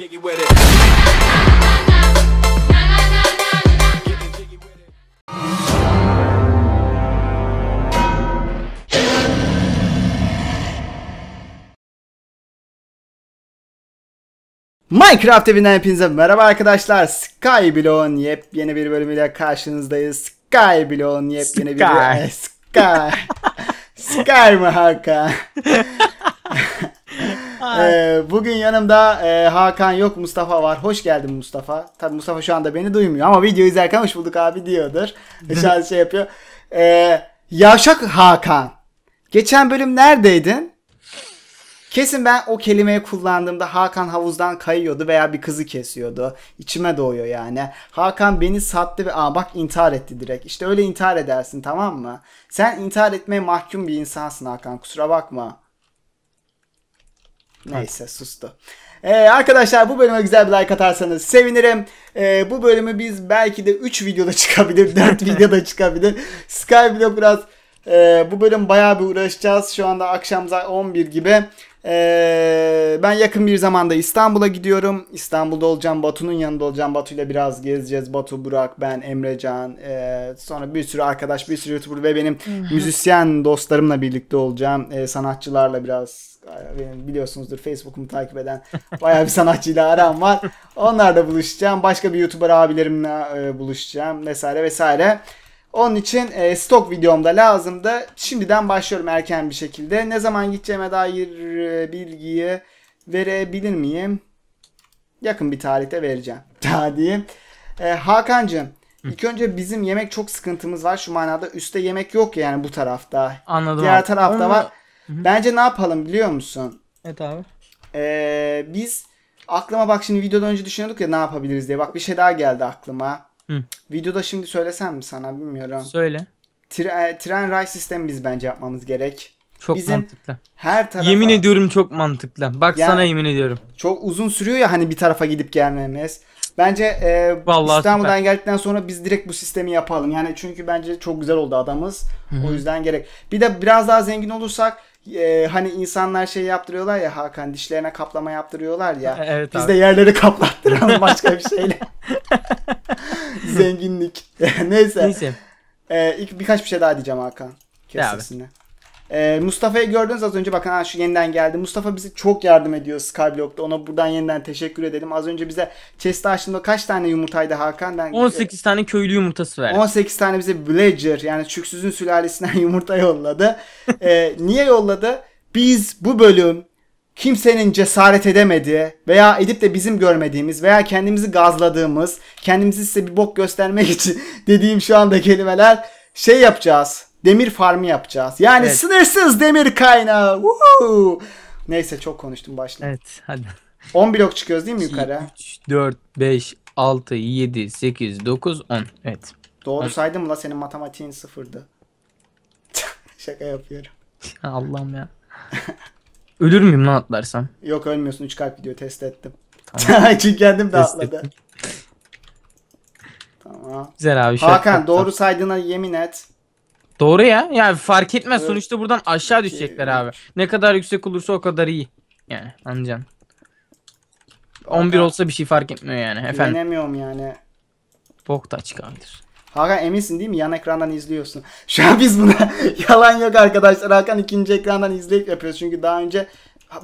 Minecraft evinden hepinize merhaba arkadaşlar. Skyblock'un yepyeni bir bölümüyle karşınızdayız. Skyblock'un yepyeni Sky. bir Sky. Sky mı Hakan? ee, bugün yanımda e, Hakan yok Mustafa var. Hoş geldin Mustafa. Tabii Mustafa şu anda beni duymuyor ama video izlerken hoş bulduk abi diyordur. şu an şey yapıyor. Ee, yavşak Hakan. Geçen bölüm neredeydin? Kesin ben o kelimeyi kullandığımda Hakan havuzdan kayıyordu veya bir kızı kesiyordu. İçime doğuyor yani. Hakan beni sattı ve aa bak intihar etti direkt. İşte öyle intihar edersin tamam mı? Sen intihar etmeye mahkum bir insansın Hakan kusura bakma. Neyse sustu. Ee, arkadaşlar bu bölüme güzel bir like atarsanız sevinirim. Ee, bu bölümü biz belki de 3 videoda çıkabilir, 4 videoda çıkabilir. Skyblock biraz e, bu bölüm bayağı bir uğraşacağız. Şu anda akşam 11 gibi. Ee, ben yakın bir zamanda İstanbul'a gidiyorum. İstanbul'da olacağım. Batu'nun yanında olacağım. Batu ile biraz gezeceğiz. Batu, Burak, ben, Emrecan. E, ee, sonra bir sürü arkadaş, bir sürü YouTuber ve benim müzisyen dostlarımla birlikte olacağım. E, sanatçılarla biraz e, benim biliyorsunuzdur Facebook'umu takip eden bayağı bir sanatçıyla aram var. Onlarla buluşacağım. Başka bir YouTuber abilerimle e, buluşacağım vesaire vesaire. Onun için e, stok videomda lazımdı. Şimdiden başlıyorum erken bir şekilde. Ne zaman gideceğime dair e, bilgiyi verebilir miyim? Yakın bir tarihte vereceğim. Daha diyeyim. E, Hakan'cığım İlk önce bizim yemek çok sıkıntımız var. Şu manada üstte yemek yok yani bu tarafta. Anladım. Diğer abi. tarafta Onu... var. Hı-hı. Bence ne yapalım biliyor musun? Evet abi. Ee, biz aklıma bak şimdi videodan önce düşünüyorduk ya ne yapabiliriz diye. Bak bir şey daha geldi aklıma. Hı. Videoda şimdi söylesem mi sana bilmiyorum. Söyle. Tre, tren ray sistemi biz bence yapmamız gerek. Çok Bizim mantıklı. Her tarafa... Yemin ediyorum çok mantıklı. Bak yani, sana yemin ediyorum. Çok uzun sürüyor ya hani bir tarafa gidip gelmemiz. Bence e, Vallahi İstanbul'dan süper. geldikten sonra biz direkt bu sistemi yapalım. Yani çünkü bence çok güzel oldu adamız. Hı-hı. O yüzden gerek. Bir de biraz daha zengin olursak e, hani insanlar şey yaptırıyorlar ya Hakan dişlerine kaplama yaptırıyorlar ya. E, evet, biz abi. de yerleri kaplattıralım başka bir şeyle. Zenginlik. Neyse. Neyse. Ee, ilk birkaç bir şey daha diyeceğim Hakan. Kesesine. Ee, Mustafa'yı gördünüz az önce bakın ha şu yeniden geldi. Mustafa bize çok yardım ediyor Skyblock'ta. Ona buradan yeniden teşekkür edelim. Az önce bize chest açtığında kaç tane yumurtaydı Hakan? Ben 18 e, tane köylü yumurtası verdi. 18 tane bize Villager yani Çüksüz'ün sülalesinden yumurta yolladı. ee, niye yolladı? Biz bu bölüm kimsenin cesaret edemediği veya edip de bizim görmediğimiz veya kendimizi gazladığımız, kendimizi size bir bok göstermek için dediğim şu anda kelimeler şey yapacağız. Demir farmı yapacağız. Yani evet. sınırsız demir kaynağı. Woohoo! Neyse çok konuştum başla. Evet hadi. 10 blok çıkıyoruz değil mi 2, yukarı? 3, 4, 5, 6, 7, 8, 9, 10. Evet. Doğru 10. saydım la senin matematiğin sıfırdı. Şaka yapıyorum. Allah'ım ya. Ölür müyüm lan atlarsam? Yok ölmüyorsun 3 kalp gidiyor test ettim. Tamam. Çünkü kendim de Test atladı. Tamam. Güzel abi. Hakan yaptım. doğru saydığına yemin et. Doğru ya. Yani fark etmez. Evet. Sonuçta buradan aşağı düşecekler İki, abi. Ne kadar yüksek olursa o kadar iyi. Yani anlayacaksın. 11 olsa bir şey fark etmiyor yani. Efendim. Yenemiyorum yani. Bok da çıkabilir. Hakan eminsin değil mi? Yan ekrandan izliyorsun. Şu an biz buna yalan yok arkadaşlar. Hakan ikinci ekrandan izleyip yapıyoruz. Çünkü daha önce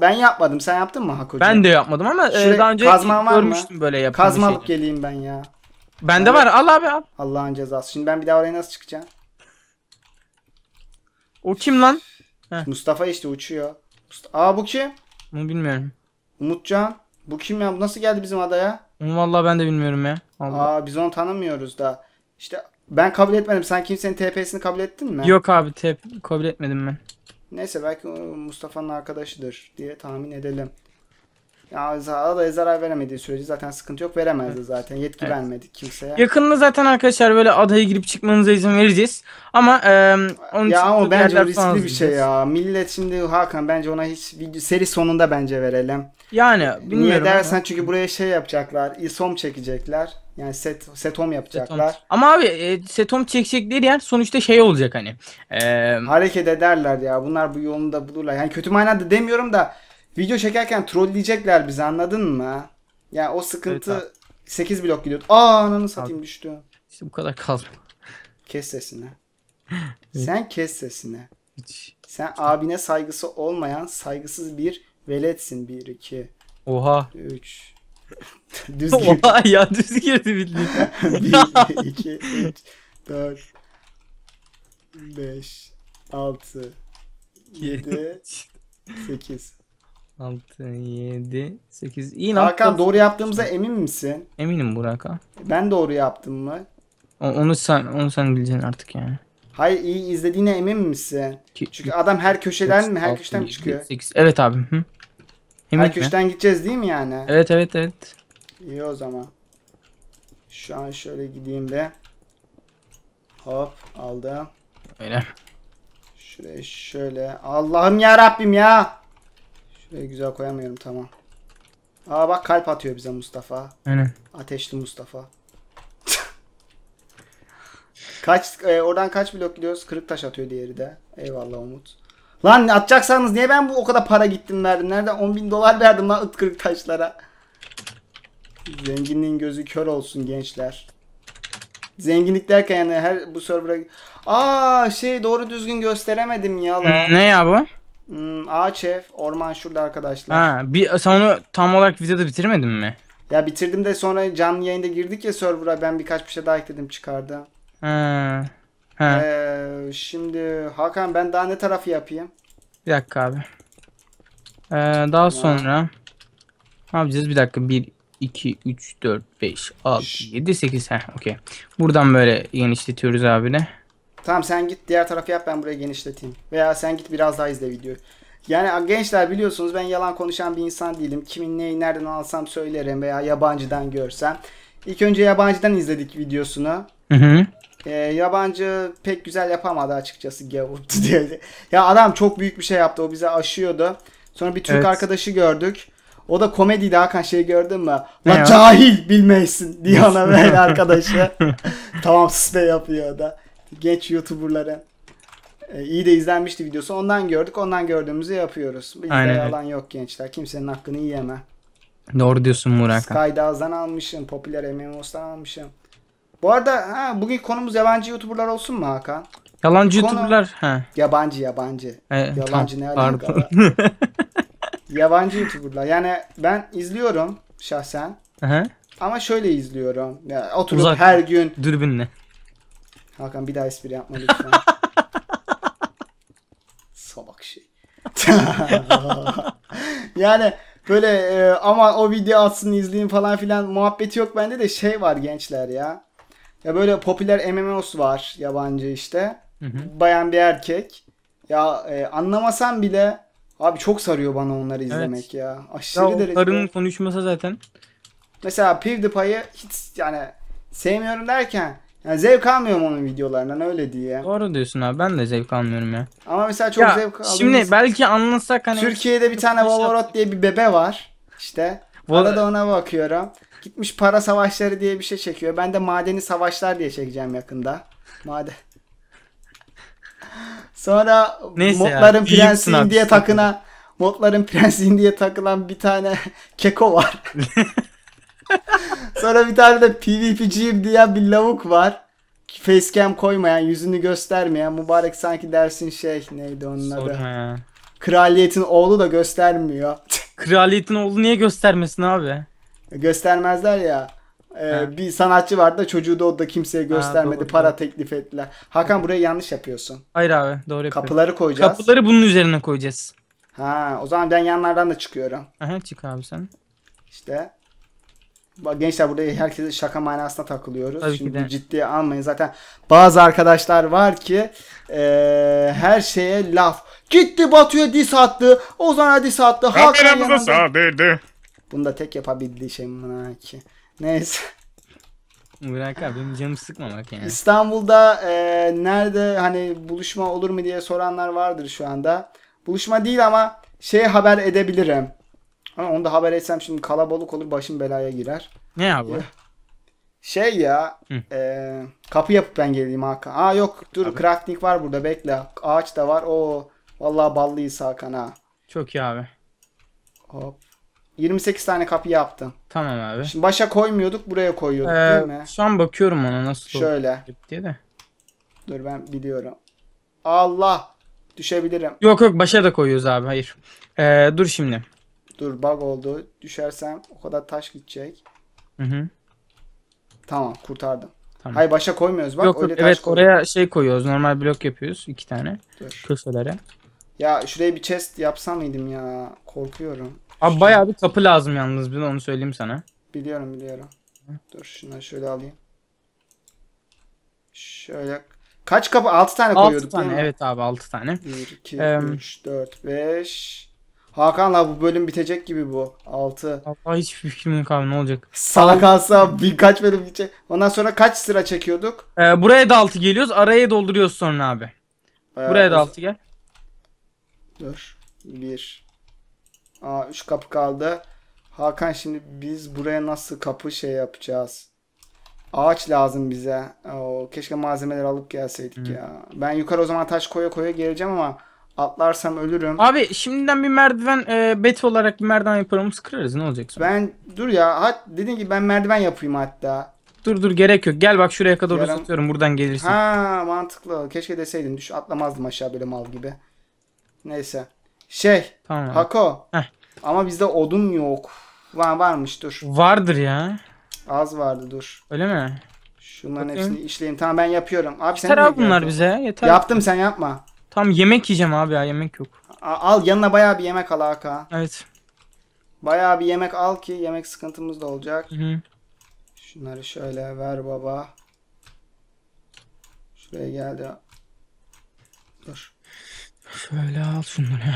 ben yapmadım. Sen yaptın mı Hakocu? Ben de yapmadım ama e, Şuraya, daha önce kazman görmüştüm mı? böyle yapılan Kazma alıp şeyleri. geleyim ben ya. Bende de var. Al abi al. Allah'ın cezası. Şimdi ben bir daha oraya nasıl çıkacağım? O kim lan? Heh. Mustafa işte uçuyor. Mustafa. Aa bu kim? Bunu bilmiyorum. Umutcan. Bu kim ya? Bu nasıl geldi bizim adaya? Onu vallahi ben de bilmiyorum ya. Allah. Aa biz onu tanımıyoruz da. İşte ben kabul etmedim. Sen kimsenin TP'sini kabul ettin mi? Yok abi TP kabul etmedim ben. Neyse belki Mustafa'nın arkadaşıdır diye tahmin edelim. Ya Zaha'da da zarar veremediği sürece zaten sıkıntı yok. Veremezdi evet. zaten. Yetki evet. vermedik kimseye. Yakında zaten arkadaşlar böyle adaya girip çıkmanıza izin vereceğiz. Ama e, onun ya için ama bence riskli bir diyeceğiz. şey ya. Millet şimdi Hakan bence ona hiç video, seri sonunda bence verelim. Yani bilmiyorum. Niye dersen ama. çünkü buraya şey yapacaklar. isom çekecekler. Yani set setom yapacaklar. Setom. Ama abi e, setom çekecekleri yani sonuçta şey olacak hani. E... Hareket ederler ya. Bunlar bu yolunu da bulurlar. Yani kötü manada demiyorum da Video çekerken trolleyecekler bizi anladın mı? Ya yani o sıkıntı evet, 8 blok gidiyor. Aa ananı satayım düştü. İşte bu kadar kaldı. Kes sesini. Sen kes sesini. Hiç. Sen abine saygısı olmayan saygısız bir veletsin 1 2. Oha. 3. düz girdi. Oha ya düz girdi bildiğin. 1 2 3 4 5 6 7 8 6, 7, 8. İyi ne Hakan yaptın? doğru yaptığımıza emin misin? Eminim Burak ha. Ben doğru yaptım mı? O- Onu sen onu sen bileceksin artık yani. Hayır iyi izlediğine emin misin? Çünkü adam her köşeden mi? Her köşeden mi çıkıyor? sekiz. Evet abi. Hı. Emin Her mi? köşeden gideceğiz değil mi yani? Evet evet evet. İyi o zaman. Şu an şöyle gideyim de. Hop aldım. Öyle. Şuraya şöyle. Allah'ım ya Rabbim ya. Şuraya e, güzel koyamıyorum tamam. Aa bak kalp atıyor bize Mustafa. Aynen. Ateşli Mustafa. kaç e, oradan kaç blok gidiyoruz? Kırık taş atıyor diğeri de. Eyvallah Umut. Lan atacaksanız niye ben bu o kadar para gittim verdim? nereden 10 bin dolar verdim lan kırık taşlara. Zenginliğin gözü kör olsun gençler. Zenginlik derken yani her bu server'a... Aa şey doğru düzgün gösteremedim ya lan. Ne ya bu? Hmm, ağaç ev, orman şurada arkadaşlar. Ha, bir, sen onu tam olarak videoda bitirmedin mi? Ya bitirdim de sonra canlı yayında girdik ya server'a ben birkaç bir şey daha ekledim çıkardı. Ha. ha. Ee, şimdi Hakan ben daha ne tarafı yapayım? Bir dakika abi. Ee, daha ha. sonra ne yapacağız? Bir dakika. 1, 2, 3, 4, 5, 6, 7, 8. Heh, okey. Buradan böyle genişletiyoruz abine. Tamam sen git diğer tarafı yap ben burayı genişleteyim. Veya sen git biraz daha izle videoyu. Yani gençler biliyorsunuz ben yalan konuşan bir insan değilim. Kimin neyi nereden alsam söylerim veya yabancıdan görsem. İlk önce yabancıdan izledik videosunu. Hı hı. Ee, yabancı pek güzel yapamadı açıkçası Gavurt'u diye. Ya adam çok büyük bir şey yaptı. O bize aşıyordu. Sonra bir Türk evet. arkadaşı gördük. O da komediydi Hakan şey gördün mü? Ne La ya? cahil bilmeysin diye ona böyle arkadaşı. tamam sus be yapıyor da genç YouTuber'lara. E, iyi de izlenmişti videosu. Ondan gördük. Ondan gördüğümüzü yapıyoruz. Bizde Aynen. yalan yok gençler. Kimsenin hakkını yiyeme. Doğru diyorsun Murat Skydaz'dan almışım. Popüler MMO's'tan almışım. Bu arada ha, bugün konumuz yabancı YouTuber'lar olsun mu Hakan? Yalancı Konu... YouTuber'lar. Ha. Yabancı yabancı. E, yabancı tam, ne alaka? yabancı YouTuber'lar. Yani ben izliyorum şahsen. Aha. Ama şöyle izliyorum. Yani oturup Uzak, her gün dürbünle. Hakan bir daha espri yapma lütfen. Salak şey. yani böyle e, ama o video atsın izleyin falan filan muhabbeti yok bende de şey var gençler ya. Ya böyle popüler MMOs var yabancı işte. Hı hı. Bayan bir erkek. Ya e, anlamasam bile abi çok sarıyor bana onları izlemek evet. ya. Aşırı ya derecede. Onların konuşması zaten. Mesela PewDiePie'yi hiç yani sevmiyorum derken yani zevk almıyorum onun videolarından öyle diye. Doğru diyorsun abi ben de zevk almıyorum ya. Ama mesela çok ya, zevk alıyorum. Şimdi belki anlasak hani. Türkiye'de bir tane Valorant diye bir bebe var. İşte. Valla da ona bakıyorum. Gitmiş para savaşları diye bir şey çekiyor. Ben de madeni savaşlar diye çekeceğim yakında. Maden. Sonra Neyse modların ya, prensiyim diye takına modların prensi diye takılan bir tane keko var. Sonra bir tane de PvP'ciyim diyen bir lavuk var. Facecam koymayan, yüzünü göstermeyen. Mübarek sanki dersin şey neydi onun Sorma adı. Ya. Kraliyetin oğlu da göstermiyor. Kraliyetin oğlu niye göstermesin abi? Göstermezler ya. Ee, bir sanatçı vardı da çocuğu da o da kimseye göstermedi. Ha, doğru, para doğru. teklif ettiler. Hakan buraya yanlış yapıyorsun. Hayır abi doğru yapıyorum. Kapıları koyacağız. Kapıları bunun üzerine koyacağız. Ha o zaman ben yanlardan da çıkıyorum. Aha çık abi sen. İşte gençler burada herkese şaka manasına takılıyoruz. Tabii Şimdi ki ciddiye almayın. Zaten bazı arkadaşlar var ki e, her şeye laf. Gitti Batu'ya dis attı. Ozan'a dis attı. Kameramıza sağdırdı. Bunu da tek yapabildiği şey buna ki. Neyse. Bırak abi benim canım sıkmamak yani. İstanbul'da e, nerede hani buluşma olur mu diye soranlar vardır şu anda. Buluşma değil ama şey haber edebilirim. Ha, onu da haber etsem şimdi kalabalık olur başım belaya girer. Ne abi? Şey ya e, kapı yapıp ben geleyim Hakan. Aa yok dur abi. crafting var burada bekle. Ağaç da var. o vallahi ballıyız Hakan ha. Çok iyi abi. Hop. 28 tane kapı yaptım. Tamam abi. Şimdi başa koymuyorduk buraya koyuyorduk ee, değil mi? Şu an bakıyorum ona nasıl Şöyle. diye de. Dur ben biliyorum. Allah düşebilirim. Yok yok başa da koyuyoruz abi hayır. Ee, dur şimdi. Dur bug oldu. Düşersem o kadar taş gidecek. Hı hı. Tamam kurtardım. Tamam. Hayır başa koymuyoruz bak. Yok, öyle evet taş oraya şey koyuyoruz. Normal blok yapıyoruz. iki tane. Dur. Köşelere. Ya şuraya bir chest yapsam mıydım ya? Korkuyorum. Abi Şu... bir kapı lazım yalnız. Bir onu söyleyeyim sana. Biliyorum biliyorum. Dur şunları şöyle alayım. Şöyle Kaç kapı? 6 tane altı koyuyorduk. 6 tane evet abi 6 tane. 1, 2, 3, 4, 5, Hakan abi bu bölüm bitecek gibi bu. 6. Allah hiç fikrim yok abi ne olacak. Sana kalsa birkaç bölüm gidecek. Ondan sonra kaç sıra çekiyorduk? Ee, buraya da 6 geliyoruz. Araya dolduruyoruz sonra abi. Ee, buraya da 6 gel. Dur. 1. Aa 3 kapı kaldı. Hakan şimdi biz buraya nasıl kapı şey yapacağız? Ağaç lazım bize. Oo, keşke malzemeleri alıp gelseydik Hı. ya. Ben yukarı o zaman taş koya koya geleceğim ama Atlarsam ölürüm. Abi şimdiden bir merdiven e, bet olarak bir merdiven yaparımız kırarız ne olacak sonra? Ben dur ya hat, dediğim gibi ben merdiven yapayım hatta. Dur dur gerek yok. Gel bak şuraya kadar Yarım... uzatıyorum buradan gelirsin. Ha mantıklı. Keşke deseydin. Düş atlamazdım aşağı böyle mal gibi. Neyse. Şey. Tamam. Hako. Heh. Ama bizde odun yok. Var varmış dur. Vardır ya. Az vardı dur. Öyle mi? Şunların Bakayım. hepsini işleyeyim. Tamam ben yapıyorum. Abi yeter sen abi bunlar yaptın? bize. Yeter. Yaptım sen yapma. Tam yemek yiyeceğim abi ya yemek yok. al yanına bayağı bir yemek al Hakan. Evet. Bayağı bir yemek al ki yemek sıkıntımız da olacak. Hı -hı. Şunları şöyle ver baba. Şuraya geldi. Dur. Şöyle al şunları.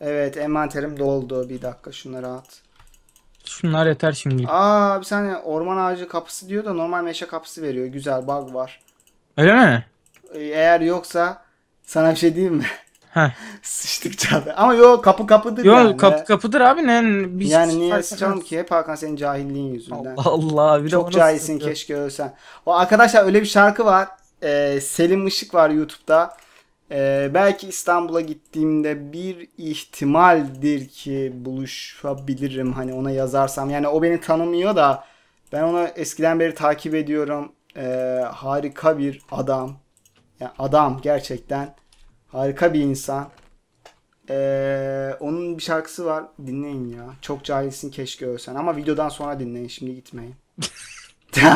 Evet envanterim doldu. Bir dakika şunları at. Şunlar yeter şimdi. Aa bir saniye orman ağacı kapısı diyor da normal meşe kapısı veriyor. Güzel bug var. Öyle mi? Ee, eğer yoksa sana bir şey diyeyim mi? Heh. Sıçtıkça abi. Ama yo kapı kapıdır yo, yani. kapı kapıdır abi ne? Biz yani niye sıçalım ki hep Hakan senin cahilliğin yüzünden. Allah Allah. Bir Çok cahilsin keşke ölsen. O arkadaşlar öyle bir şarkı var. Ee, Selim Işık var YouTube'da. Ee, belki İstanbul'a gittiğimde bir ihtimaldir ki buluşabilirim hani ona yazarsam. Yani o beni tanımıyor da ben onu eskiden beri takip ediyorum. Ee, harika bir adam. Yani adam gerçekten harika bir insan. Ee, onun bir şarkısı var. Dinleyin ya. Çok cahilsin keşke ölsen. Ama videodan sonra dinleyin. Şimdi gitmeyin.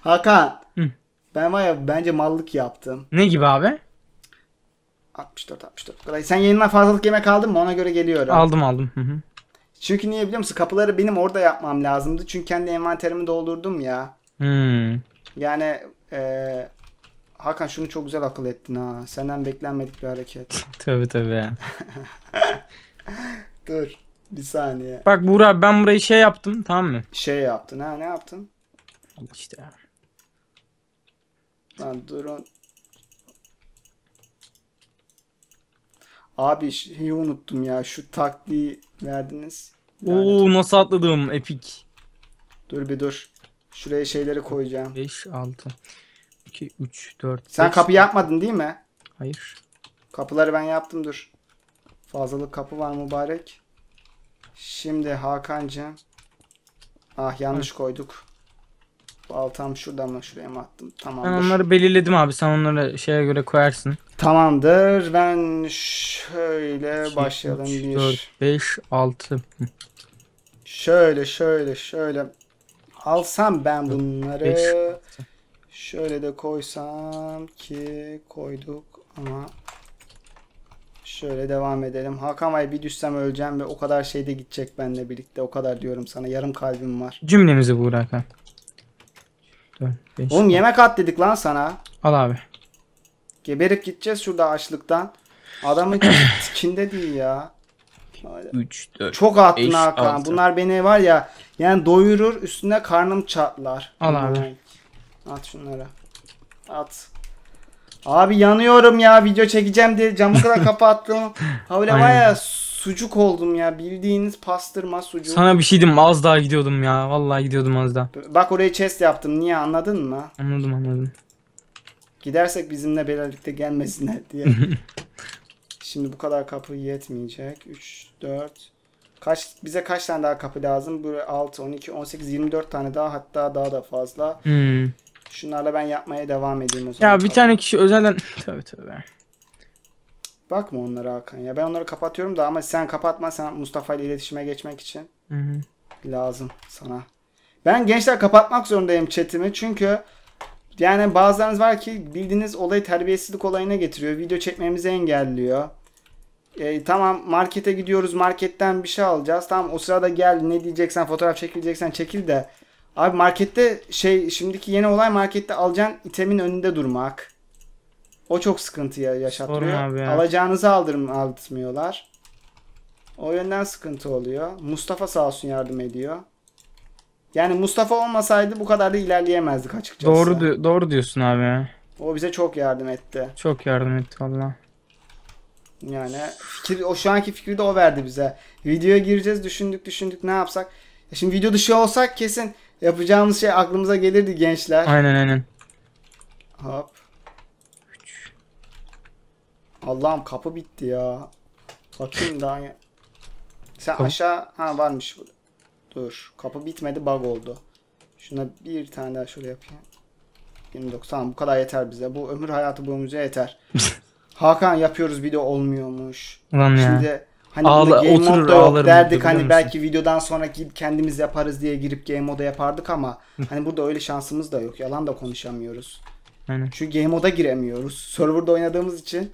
Hakan. Hı. Ben var ya bence mallık yaptım. Ne gibi abi? 64 64. Kolay. Sen yayından fazlalık yemek aldın mı? Ona göre geliyorum. Aldım aldım. Hı hı. Çünkü niye biliyor musun? Kapıları benim orada yapmam lazımdı. Çünkü kendi envanterimi doldurdum ya. Hmm. Yani e, Hakan şunu çok güzel akıl ettin ha. Senden beklenmedik bir hareket. tabii tabii. Dur. Bir saniye. Bak Buğra ben burayı şey yaptım tamam mı? Şey yaptın ha ne yaptın? İşte. Lan durun. Abi şeyi unuttum ya şu taktiği verdiniz. Yani Oo nasıl atladım epik. Dur bir dur. Şuraya şeyleri koyacağım. 5 6. 2, 3, 4, Sen 5, kapı yapmadın değil mi? Hayır. Kapıları ben yaptım dur. Fazlalık kapı var mübarek. Şimdi Hakan'cığım. Ah yanlış Hı. koyduk. Baltam şurada mı şuraya mı attım? Tamam. Ben onları belirledim abi. Sen onları şeye göre koyarsın. Tamamdır. Ben şöyle İki, başlayalım. 3, 4, 5, 6. Şöyle şöyle şöyle. Alsam ben bunları. 5, Şöyle de koysam ki koyduk ama şöyle devam edelim. Hakamay bir düşsem öleceğim ve o kadar şey de gidecek benimle birlikte. O kadar diyorum sana. Yarım kalbim var. Cümlemizi vur Hakan. Oğlum yemek at dedik lan sana. Al abi. Geberip gideceğiz şurada açlıktan. Adamın tikinde değil ya. 3, 4, Çok attın Hakan. 6. Bunlar beni var ya yani doyurur üstüne karnım çatlar. Al abi. At şunlara. At. Abi yanıyorum ya video çekeceğim diye camı kadar kapattım. Havle ya sucuk oldum ya. Bildiğiniz pastırma sucuk. Sana bir şey diyeyim az daha gidiyordum ya. Vallahi gidiyordum az daha. Bak oraya chest yaptım. Niye anladın mı? Anladım anladım. Gidersek bizimle birlikte gelmesinler diye. Şimdi bu kadar kapı yetmeyecek. 3, 4, Kaç bize kaç tane daha kapı lazım? Böyle 6, 12, 18, 24 tane daha hatta daha da fazla. Hmm. Şunlarla ben yapmaya devam edeyim o zaman. Ya bir tane kişi özelden... Tabi tabi. Bakma onlara Hakan ya. Ben onları kapatıyorum da ama sen kapatma sen Mustafa ile iletişime geçmek için. Hı hı. Lazım sana. Ben gençler kapatmak zorundayım chatimi çünkü yani bazılarınız var ki bildiğiniz olayı terbiyesizlik olayına getiriyor. Video çekmemizi engelliyor. E, tamam markete gidiyoruz marketten bir şey alacağız. Tamam o sırada gel ne diyeceksen fotoğraf çekileceksen çekil de Abi markette şey şimdiki yeni olay markette alacağın itemin önünde durmak. O çok sıkıntı yaşatıyor. Ya. Alacağınızı aldırm aldırmıyorlar. O yönden sıkıntı oluyor. Mustafa sağ olsun yardım ediyor. Yani Mustafa olmasaydı bu kadar da ilerleyemezdik açıkçası. Doğru doğru diyorsun abi. O bize çok yardım etti. Çok yardım etti valla. Yani fikir, o şu anki fikri de o verdi bize. Videoya gireceğiz düşündük düşündük ne yapsak. şimdi video dışı olsak kesin yapacağımız şey aklımıza gelirdi gençler. Aynen aynen. Hop. Allah'ım kapı bitti ya. Bakayım daha. ya. Sen kapı. aşağı ha varmış burada. Dur. Kapı bitmedi bug oldu. Şuna bir tane daha şöyle yapayım. 29 tamam bu kadar yeter bize. Bu ömür hayatı boyunca yeter. Hakan yapıyoruz bir de olmuyormuş. Ulan ya. Hani Ağla, game oturur, mode yok derdik hani musun? belki videodan sonra kendimiz yaparız diye girip game moda yapardık ama hani burada öyle şansımız da yok. Yalan da konuşamıyoruz. Aynen. Çünkü game moda giremiyoruz. Serverda oynadığımız için.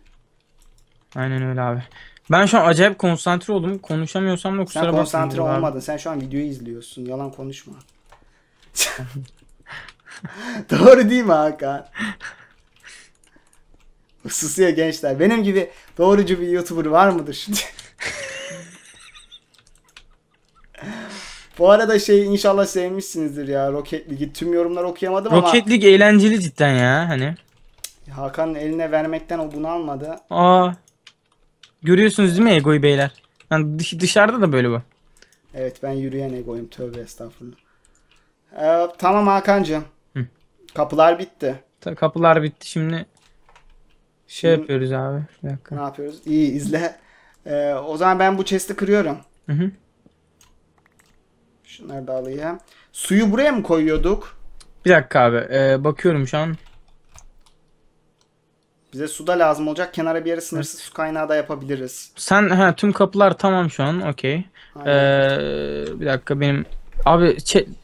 Aynen öyle abi. Ben şu an acayip konsantre oldum. Konuşamıyorsam da kusura bakma. Sen konsantre olmadın. Sen şu an videoyu izliyorsun. Yalan konuşma. Doğru değil mi Hakan? Susuyor gençler. Benim gibi doğrucu bir YouTuber var mıdır şimdi? Bu arada şey inşallah sevmişsinizdir ya Rocket League'i. Tüm yorumları okuyamadım ama Rocket League eğlenceli cidden ya hani. Hakan eline vermekten o bunu almadı. Aa. Görüyorsunuz değil mi egoyu beyler? Yani dışarıda da böyle bu. Evet ben yürüyen egoyum tövbe estağfurullah. Ee, tamam Hakan'cığım. Kapılar bitti. Ta- Kapılar bitti şimdi. Şey Şimdi- yapıyoruz abi. Bir dakika. Ne yapıyoruz? İyi izle. Ee, o zaman ben bu chest'i kırıyorum. Hı hı. Şunları da alayım. Suyu buraya mı koyuyorduk? Bir dakika abi. Ee, bakıyorum şu an. Bize su da lazım olacak. Kenara bir yere sınırsız evet. su kaynağı da yapabiliriz. Sen ha, tüm kapılar tamam şu an. Okey. Ee, bir dakika benim... Abi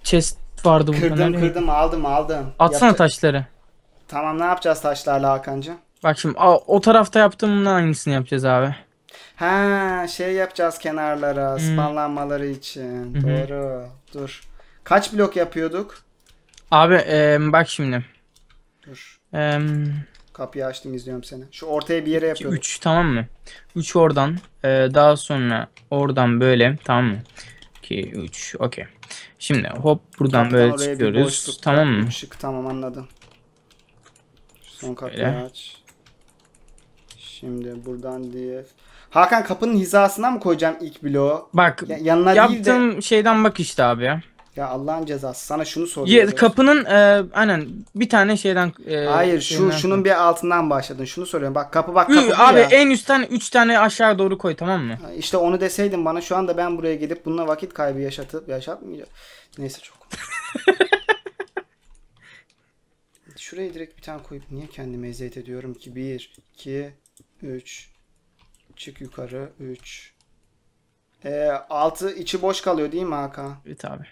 chest vardı Kırdım kırdım aldım aldım. Atsana Yapacak... taşları. Tamam ne yapacağız taşlarla Hakan'cığım? Bak şimdi o tarafta yaptığımın aynısını yapacağız abi. Ha şey yapacağız kenarlara hmm. spawnlanmaları için. Hmm. Doğru. Dur. Kaç blok yapıyorduk? Abi e, bak şimdi. Dur. E, Kapıyı açtım izliyorum seni. Şu ortaya bir yere yapıyorduk. 3 tamam mı? 3 oradan e, daha sonra oradan böyle tamam mı? 2 3 okey. Şimdi hop buradan Kapıdan böyle çıkıyoruz. tamam mı? Işık tamam anladım. Son kapıyı aç. Şimdi buradan diye Hakan kapının hizasına mı koyacağım ilk bloğu? Bak ya, yanına yaptığım değil de... şeyden bak işte abi ya. Ya Allah'ın cezası sana şunu soruyorum. kapının e, aynen bir tane şeyden e, Hayır şu şunun bir altından başladın. Şunu soruyorum. Bak kapı bak kapı. Ü, abi ya. en üstten 3 tane aşağı doğru koy tamam mı? İşte onu deseydin bana şu anda ben buraya gidip bununla vakit kaybı yaşatıp yaşatmayacağım. Neyse çok. Şuraya direkt bir tane koyup niye kendimi eziyet ediyorum ki? 1 2 3 Çık yukarı 3. Ee, altı içi boş kalıyor değil mi Hakan? Evet abi.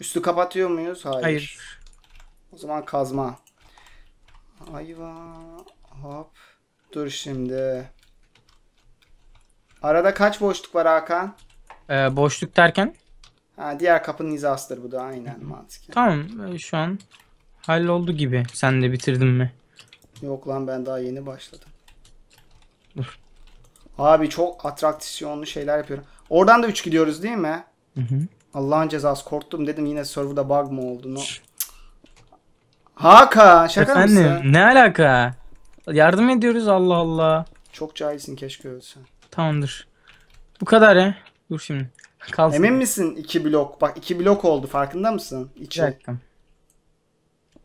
Üstü kapatıyor muyuz? Hayır. Hayır. O zaman kazma. Ayva. Hop. Dur şimdi. Arada kaç boşluk var Hakan? Ee, boşluk derken? Ha, diğer kapının hizasıdır bu da aynen mantık. Tamam e, şu an halloldu gibi. Sen de bitirdin mi? Yok lan ben daha yeni başladım. Dur Abi çok atraksiyonlu şeyler yapıyorum. Oradan da 3 gidiyoruz değil mi? Allah'ın cezası korktum dedim yine serverda bug mı oldu? mu? Haka şaka Efendim, mısın? ne alaka? Yardım ediyoruz Allah Allah. Çok cahilsin keşke ölsen. Tamamdır. Bu kadar ya. Dur şimdi. Kalsın. Emin misin iki blok? Bak iki blok oldu farkında mısın? İçi. Bir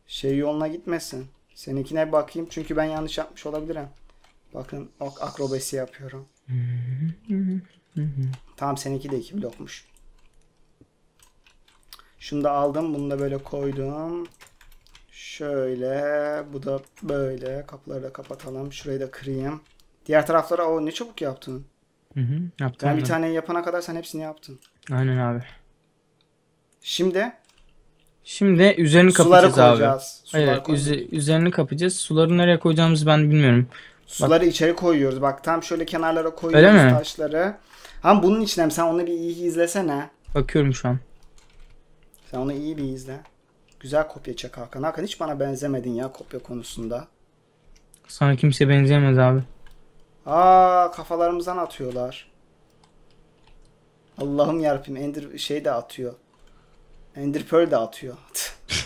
Şey yoluna gitmesin. Seninkine bakayım çünkü ben yanlış yapmış olabilirim. Bakın ok akrobasi yapıyorum. Tam seninki de iki blokmuş. Şunu da aldım. Bunu da böyle koydum. Şöyle. Bu da böyle. Kapıları da kapatalım. Şurayı da kırayım. Diğer taraflara o ne çabuk yaptın. Hı hı, yaptım. Ben yani bir tane yapana kadar sen hepsini yaptın. Aynen abi. Şimdi Şimdi üzerini kapacağız abi. Suları Hayır, koyacağız. üzerini kapacağız. Suları nereye koyacağımızı ben bilmiyorum. Suları Bak. içeri koyuyoruz. Bak tam şöyle kenarlara koyuyoruz Öyle mi? taşları. Ama bunun içine mi? sen onu bir iyi izlesene. Bakıyorum şu an. Sen onu iyi bir izle. Güzel kopya çek Hakan. Hakan hiç bana benzemedin ya kopya konusunda. Sana kimse benzeyemez abi. Aa kafalarımızdan atıyorlar. Allah'ım yarabbim Ender şey de atıyor. Ender Pearl de atıyor.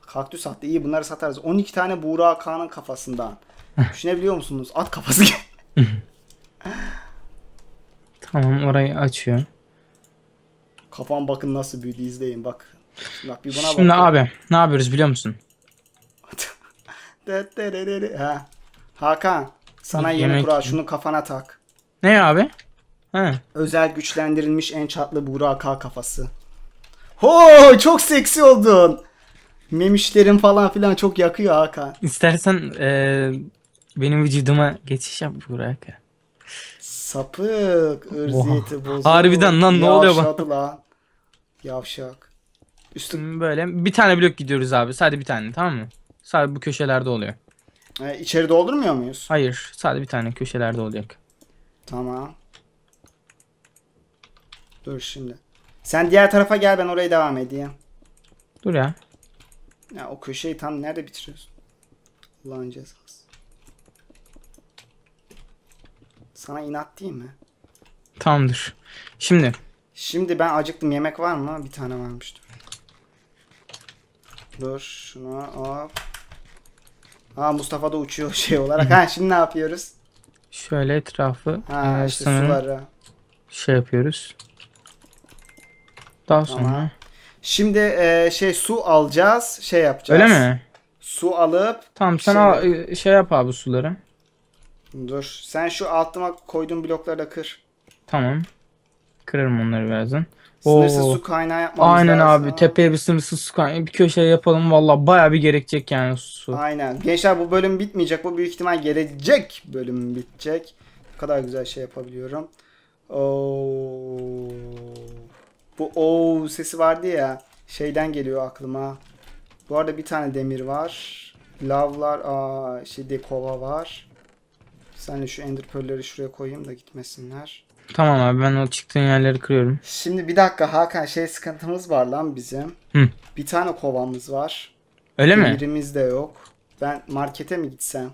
Kaktüs attı. İyi bunları satarız. 12 tane Buğra Hakan'ın kafasından. Düşünebiliyor musunuz? At kafası gibi. tamam orayı açıyorum. Kafam bakın nasıl büyüdü izleyin bak. Bak bir buna Şimdi bakıyorum. abi ne yapıyoruz biliyor musun? ha. Hakan sana yeni Yemek... kural şunu kafana tak. Ne abi? He. Özel güçlendirilmiş en çatlı Burak kafası. Ho çok seksi oldun. Memişlerin falan filan çok yakıyor Hakan. İstersen ee, benim vücuduma geçiş yap Burak. Sapık ırziyeti bozuyor. Harbiden lan ne oluyor bak. lan. Yavşak. Üstüm böyle. Bir tane blok gidiyoruz abi. Sadece bir tane tamam mı? Sadece bu köşelerde oluyor. Ee, içeri doldurmuyor muyuz? Hayır. Sadece bir tane köşelerde olacak. Tamam. Dur şimdi. Sen diğer tarafa gel ben oraya devam edeyim. Dur ya. Ya o köşeyi tam nerede bitiriyorsun? Allah'ın cezası. Sana inat değil mi? Tamamdır. Şimdi. Şimdi ben acıktım. Yemek var mı? Bir tane varmıştı. Dur şunu hop. Aa Mustafa da uçuyor şey olarak. ha şimdi ne yapıyoruz? Şöyle etrafı ha, e, işte suları. şey yapıyoruz. Daha sonra. Aha. Şimdi e, şey su alacağız, şey yapacağız. Öyle mi? Su alıp Tamam sen şey... al, e, şey yap abi suları. Dur. Sen şu altıma koyduğun blokları da kır. Tamam. Kırarım onları birazdan. Sınırsız Oo. su kaynağı yapmamız Aynen lazım. abi. Ama. Tepeye bir sınırsız su kaynağı. Bir köşeye yapalım. Valla baya bir gerekecek yani su. Aynen. Gençler bu bölüm bitmeyecek. Bu büyük ihtimal gelecek bölüm bitecek. Ne kadar güzel şey yapabiliyorum. Oo. Bu o sesi vardı ya. Şeyden geliyor aklıma. Bu arada bir tane demir var. Lavlar, aa, şey dekova var. Senle şu ender pearl'leri şuraya koyayım da gitmesinler. Tamam abi ben o çıktığın yerleri kırıyorum. Şimdi bir dakika Hakan şey sıkıntımız var lan bizim. Hı. Bir tane kovamız var. Öyle mi? Birimiz de yok. Ben markete mi gitsem?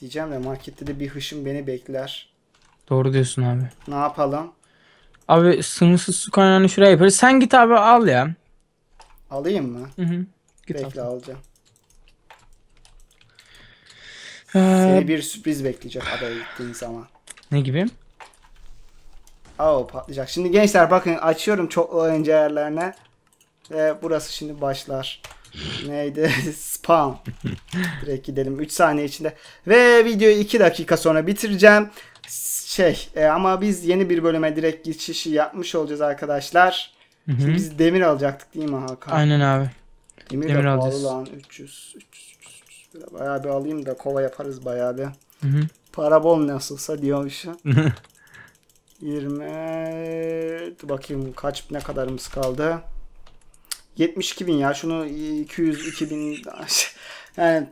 Diyeceğim de markette de bir hışım beni bekler. Doğru diyorsun abi. Ne yapalım? Abi sınırsız su kaynağını şuraya yaparız. Sen git abi al ya. Alayım mı? Hı hı. Git Bekle al. alacağım. Seni ee, bir sürpriz bekleyecek adaya gittiğin zaman. Ne gibi? Oo patlayacak. Şimdi gençler bakın açıyorum çok oyuncu ayarlarına. Ve burası şimdi başlar. Neydi? Spam. Direkt gidelim 3 saniye içinde. Ve videoyu 2 dakika sonra bitireceğim. Şey e, ama biz yeni bir bölüme direkt geçişi yapmış olacağız arkadaşlar. Hı hı. biz demir alacaktık değil mi Hakan? Aynen abi. Demir, demir alacağız. Lan, 300, 300, Bayağı bir alayım da kova yaparız bayağı bir. Hı hı. Para nasılsa diyormuşum. 20 Dur bakayım kaç ne kadarımız kaldı. 72 bin ya şunu 200 2000 yani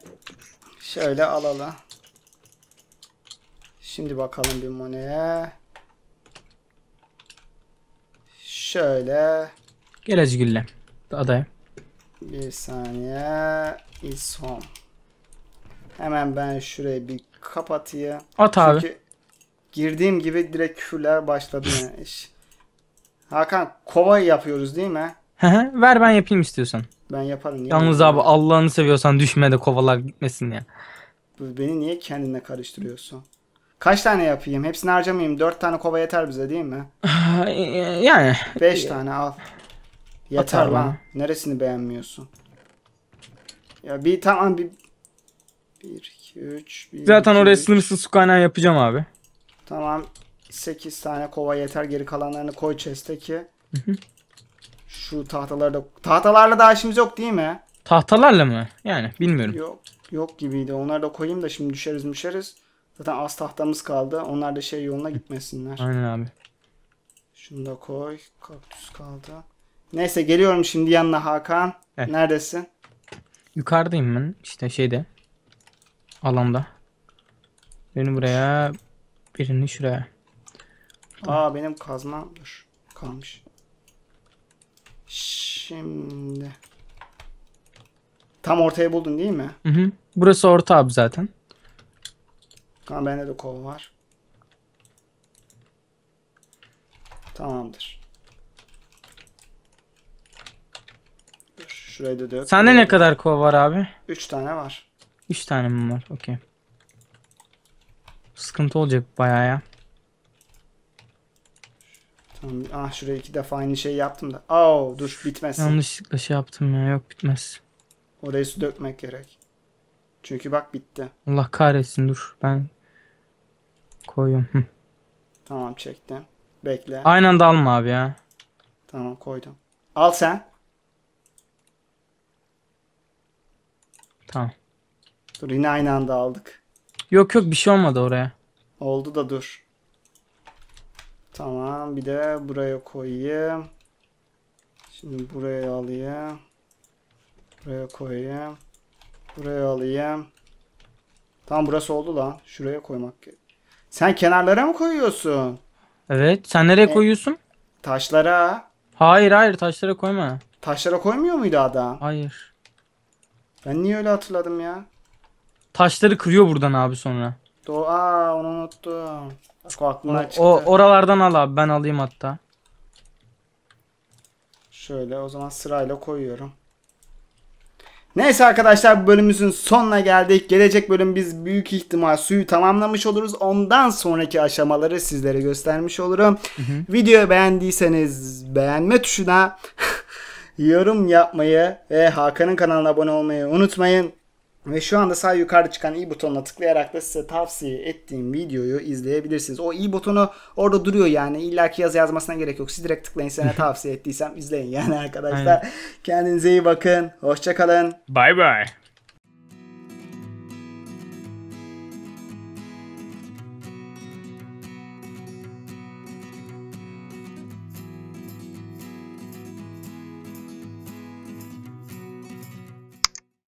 şöyle alalım. Şimdi bakalım bir moneye. Şöyle. Gel Azgül'le adaya. Bir saniye. Is home. Hemen ben şurayı bir kapatayım. At abi. Çünkü girdiğim gibi direkt küfürler başladı. Yani. Hakan kova yapıyoruz değil mi? Ver ben yapayım istiyorsan. Ben yaparım. Yalnız abi Allah'ını seviyorsan düşme de kovalar gitmesin ya. Beni niye kendine karıştırıyorsun? Kaç tane yapayım? Hepsini harcamayayım. Dört tane kova yeter bize değil mi? yani. Beş tane al. Yeter Atar lan. Neresini beğenmiyorsun? Ya bir tamam bir 1, 2, 3, 1, Zaten 2, oraya sınırsız su kaynağı yapacağım abi. Tamam. 8 tane kova yeter. Geri kalanlarını koy chest'e ki. Şu tahtaları da... Tahtalarla daha işimiz yok değil mi? Tahtalarla mı? Yani bilmiyorum. Yok. Yok gibiydi. Onları da koyayım da şimdi düşeriz müşeriz. Zaten az tahtamız kaldı. Onlar da şey yoluna gitmesinler. Aynen abi. Şunu da koy. Kaktüs kaldı. Neyse geliyorum şimdi yanına Hakan. Evet. Neredesin? Yukarıdayım ben. İşte şeyde alanda. Beni buraya birini şuraya. Aa benim kazma dur kalmış. Şimdi tam ortaya buldun değil mi? Hı hı. Burası orta abi zaten. Tamam bende de kol var. Tamamdır. Dur şurayı da dök. Sende ne kadar kova var abi? 3 tane var. 3 tane mi var? Okey. Sıkıntı olacak bayağı ya. Tamam. Ah şuraya iki defa aynı şeyi yaptım da. Aa dur bitmez. Yanlışlıkla şey yaptım ya. Yok bitmez. Oraya su dökmek gerek. Çünkü bak bitti. Allah kahretsin dur. Ben koyuyorum. Hı. Tamam çektim. Bekle. Aynı dalma abi ya. Tamam koydum. Al sen. Tamam. Dur yine aynı anda aldık. Yok yok bir şey olmadı oraya. Oldu da dur. Tamam bir de buraya koyayım. Şimdi buraya alayım. Buraya koyayım. Buraya alayım. Tamam burası oldu lan. Şuraya koymak gerek. Sen kenarlara mı koyuyorsun? Evet. Sen nereye e, koyuyorsun? Taşlara. Hayır hayır taşlara koyma. Taşlara koymuyor muydu adam? Hayır. Ben niye öyle hatırladım ya? Taşları kırıyor buradan abi sonra. Do Aa onu unuttum. Bak o aklımdan çıktı. O oralardan al abi ben alayım hatta. Şöyle o zaman sırayla koyuyorum. Neyse arkadaşlar bu bölümümüzün sonuna geldik. Gelecek bölüm biz büyük ihtimal suyu tamamlamış oluruz. Ondan sonraki aşamaları sizlere göstermiş olurum. Hı hı. Videoyu beğendiyseniz beğenme tuşuna yorum yapmayı ve Hakan'ın kanalına abone olmayı unutmayın. Ve şu anda sağ yukarıda çıkan i butonuna tıklayarak da size tavsiye ettiğim videoyu izleyebilirsiniz. O i butonu orada duruyor yani. İlla ki yazı yazmasına gerek yok. Siz direkt tıklayın. Size tavsiye ettiysem izleyin yani arkadaşlar. Aynen. Kendinize iyi bakın. Hoşçakalın. Bye bye.